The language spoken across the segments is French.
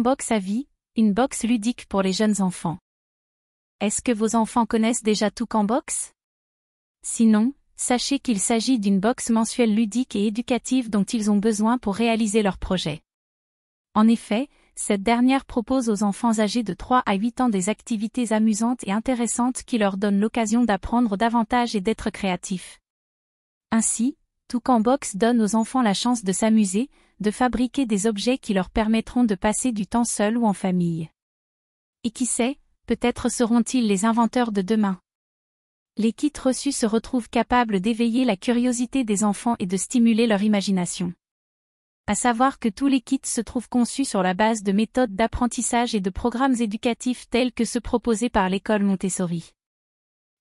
Box à vie, une box ludique pour les jeunes enfants. Est-ce que vos enfants connaissent déjà Box Sinon, sachez qu'il s'agit d'une box mensuelle ludique et éducative dont ils ont besoin pour réaliser leurs projets. En effet, cette dernière propose aux enfants âgés de 3 à 8 ans des activités amusantes et intéressantes qui leur donnent l'occasion d'apprendre davantage et d'être créatifs. Ainsi, Box donne aux enfants la chance de s'amuser, de fabriquer des objets qui leur permettront de passer du temps seul ou en famille. Et qui sait, peut-être seront-ils les inventeurs de demain. Les kits reçus se retrouvent capables d'éveiller la curiosité des enfants et de stimuler leur imagination. À savoir que tous les kits se trouvent conçus sur la base de méthodes d'apprentissage et de programmes éducatifs tels que ceux proposés par l'école Montessori.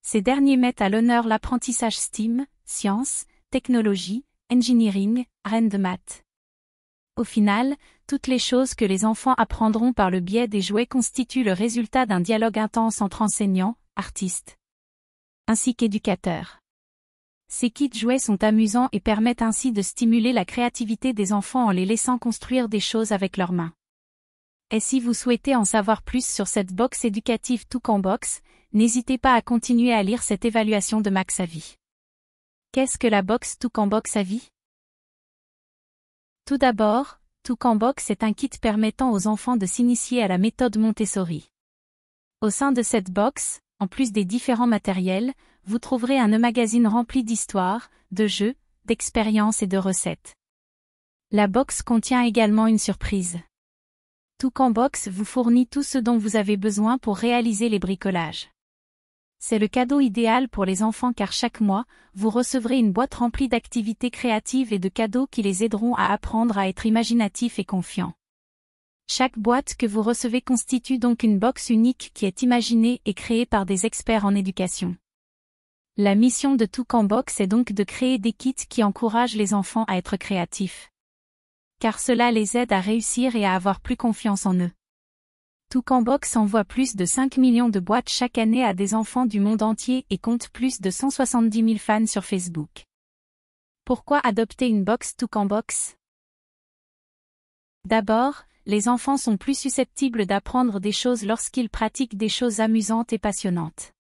Ces derniers mettent à l'honneur l'apprentissage STEAM, sciences, technologie, engineering, reine de maths. Au final, toutes les choses que les enfants apprendront par le biais des jouets constituent le résultat d'un dialogue intense entre enseignants, artistes, ainsi qu'éducateurs. Ces kits jouets sont amusants et permettent ainsi de stimuler la créativité des enfants en les laissant construire des choses avec leurs mains. Et si vous souhaitez en savoir plus sur cette box éducative tout box, n'hésitez pas à continuer à lire cette évaluation de Max Avi. Qu'est-ce que la box tout en box Avi tout d'abord, Box est un kit permettant aux enfants de s'initier à la méthode Montessori. Au sein de cette box, en plus des différents matériels, vous trouverez un magazine rempli d'histoires, de jeux, d'expériences et de recettes. La box contient également une surprise. Box vous fournit tout ce dont vous avez besoin pour réaliser les bricolages. C'est le cadeau idéal pour les enfants car chaque mois, vous recevrez une boîte remplie d'activités créatives et de cadeaux qui les aideront à apprendre à être imaginatifs et confiants. Chaque boîte que vous recevez constitue donc une box unique qui est imaginée et créée par des experts en éducation. La mission de Toucan Box est donc de créer des kits qui encouragent les enfants à être créatifs. Car cela les aide à réussir et à avoir plus confiance en eux. Box envoie plus de 5 millions de boîtes chaque année à des enfants du monde entier et compte plus de 170 000 fans sur Facebook. Pourquoi adopter une box Box D'abord, les enfants sont plus susceptibles d'apprendre des choses lorsqu'ils pratiquent des choses amusantes et passionnantes.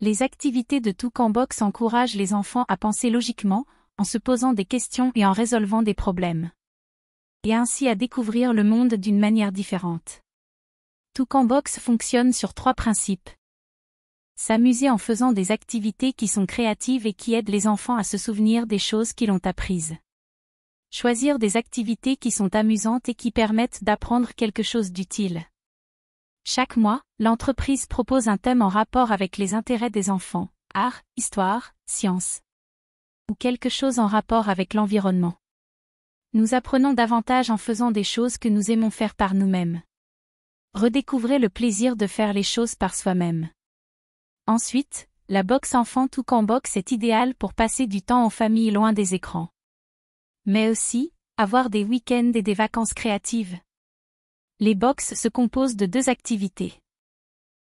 Les activités de Box encouragent les enfants à penser logiquement, en se posant des questions et en résolvant des problèmes. Et ainsi à découvrir le monde d'une manière différente. Box fonctionne sur trois principes. S'amuser en faisant des activités qui sont créatives et qui aident les enfants à se souvenir des choses qu'ils ont apprises. Choisir des activités qui sont amusantes et qui permettent d'apprendre quelque chose d'utile. Chaque mois, l'entreprise propose un thème en rapport avec les intérêts des enfants, art, histoire, science. ou quelque chose en rapport avec l'environnement. Nous apprenons davantage en faisant des choses que nous aimons faire par nous-mêmes. Redécouvrez le plaisir de faire les choses par soi-même. Ensuite, la boxe enfant tout qu'en box est idéale pour passer du temps en famille loin des écrans. Mais aussi, avoir des week-ends et des vacances créatives. Les box se composent de deux activités.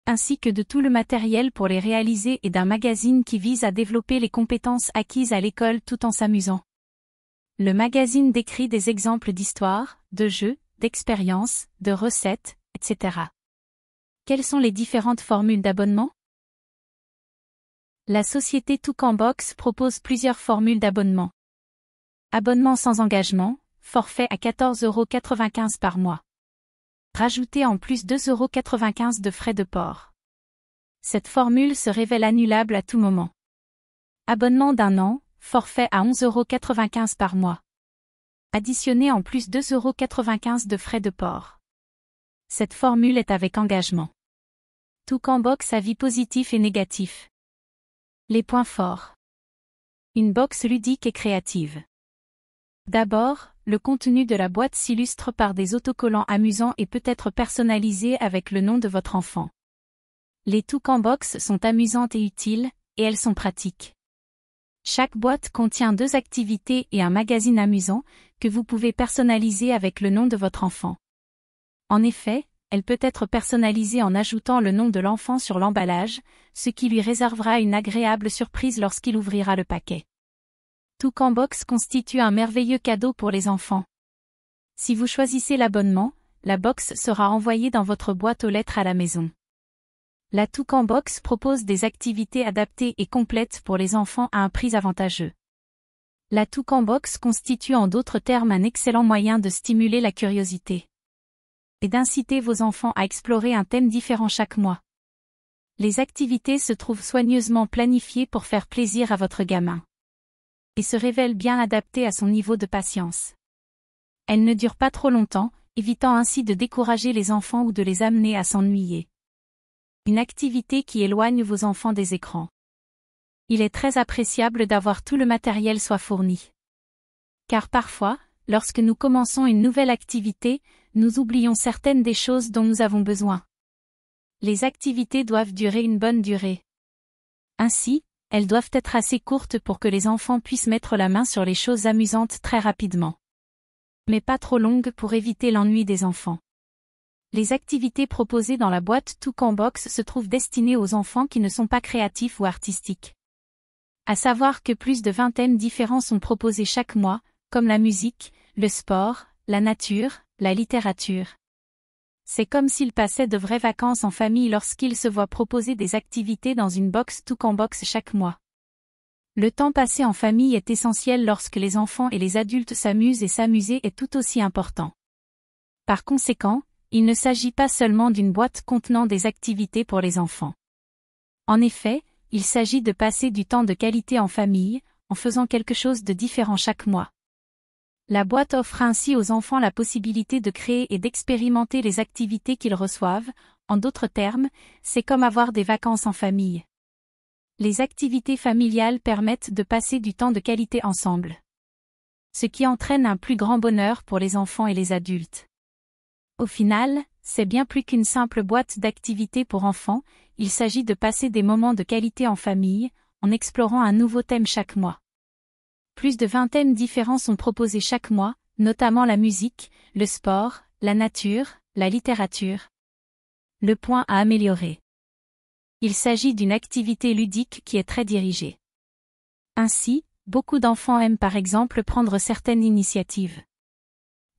Ainsi que de tout le matériel pour les réaliser et d'un magazine qui vise à développer les compétences acquises à l'école tout en s'amusant. Le magazine décrit des exemples d'histoires, de jeux, d'expériences, de recettes, etc. Quelles sont les différentes formules d'abonnement La société Toucanbox propose plusieurs formules d'abonnement. Abonnement sans engagement, forfait à 14,95€ par mois. Rajouter en plus 2,95€ de frais de port. Cette formule se révèle annulable à tout moment. Abonnement d'un an, forfait à 11,95€ par mois. Additionner en plus 2,95€ de frais de port. Cette formule est avec engagement. Tout box vie positif et négatif. Les points forts. Une box ludique et créative. D'abord, le contenu de la boîte s'illustre par des autocollants amusants et peut être personnalisé avec le nom de votre enfant. Les toucan box sont amusantes et utiles, et elles sont pratiques. Chaque boîte contient deux activités et un magazine amusant, que vous pouvez personnaliser avec le nom de votre enfant. En effet, elle peut être personnalisée en ajoutant le nom de l'enfant sur l'emballage, ce qui lui réservera une agréable surprise lorsqu'il ouvrira le paquet. Toucan Box constitue un merveilleux cadeau pour les enfants. Si vous choisissez l'abonnement, la box sera envoyée dans votre boîte aux lettres à la maison. La Toucan Box propose des activités adaptées et complètes pour les enfants à un prix avantageux. La Toucan Box constitue en d'autres termes un excellent moyen de stimuler la curiosité et d'inciter vos enfants à explorer un thème différent chaque mois. Les activités se trouvent soigneusement planifiées pour faire plaisir à votre gamin. Et se révèlent bien adaptées à son niveau de patience. Elles ne durent pas trop longtemps, évitant ainsi de décourager les enfants ou de les amener à s'ennuyer. Une activité qui éloigne vos enfants des écrans. Il est très appréciable d'avoir tout le matériel soit fourni. Car parfois, lorsque nous commençons une nouvelle activité, nous oublions certaines des choses dont nous avons besoin. Les activités doivent durer une bonne durée. Ainsi, elles doivent être assez courtes pour que les enfants puissent mettre la main sur les choses amusantes très rapidement. Mais pas trop longues pour éviter l'ennui des enfants. Les activités proposées dans la boîte Tout Box se trouvent destinées aux enfants qui ne sont pas créatifs ou artistiques. À savoir que plus de 20 différents sont proposés chaque mois, comme la musique, le sport, la nature, la littérature. C'est comme s'il passait de vraies vacances en famille lorsqu'il se voit proposer des activités dans une box tout en box chaque mois. Le temps passé en famille est essentiel lorsque les enfants et les adultes s'amusent et s'amuser est tout aussi important. Par conséquent, il ne s'agit pas seulement d'une boîte contenant des activités pour les enfants. En effet, il s'agit de passer du temps de qualité en famille, en faisant quelque chose de différent chaque mois. La boîte offre ainsi aux enfants la possibilité de créer et d'expérimenter les activités qu'ils reçoivent, en d'autres termes, c'est comme avoir des vacances en famille. Les activités familiales permettent de passer du temps de qualité ensemble. Ce qui entraîne un plus grand bonheur pour les enfants et les adultes. Au final, c'est bien plus qu'une simple boîte d'activités pour enfants, il s'agit de passer des moments de qualité en famille, en explorant un nouveau thème chaque mois. Plus de thèmes différents sont proposés chaque mois, notamment la musique, le sport, la nature, la littérature. Le point à améliorer. Il s'agit d'une activité ludique qui est très dirigée. Ainsi, beaucoup d'enfants aiment par exemple prendre certaines initiatives.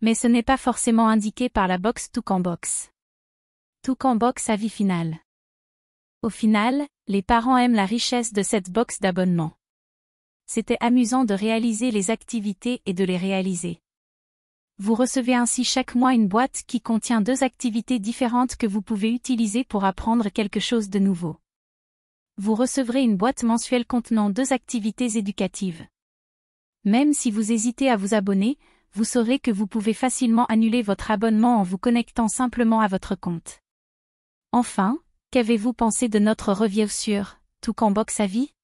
Mais ce n'est pas forcément indiqué par la box Toucan Box. Toucan Box vie final. Au final, les parents aiment la richesse de cette box d'abonnement c'était amusant de réaliser les activités et de les réaliser. Vous recevez ainsi chaque mois une boîte qui contient deux activités différentes que vous pouvez utiliser pour apprendre quelque chose de nouveau. Vous recevrez une boîte mensuelle contenant deux activités éducatives. Même si vous hésitez à vous abonner, vous saurez que vous pouvez facilement annuler votre abonnement en vous connectant simplement à votre compte. Enfin, qu'avez-vous pensé de notre review sur Tout qu'en box à vie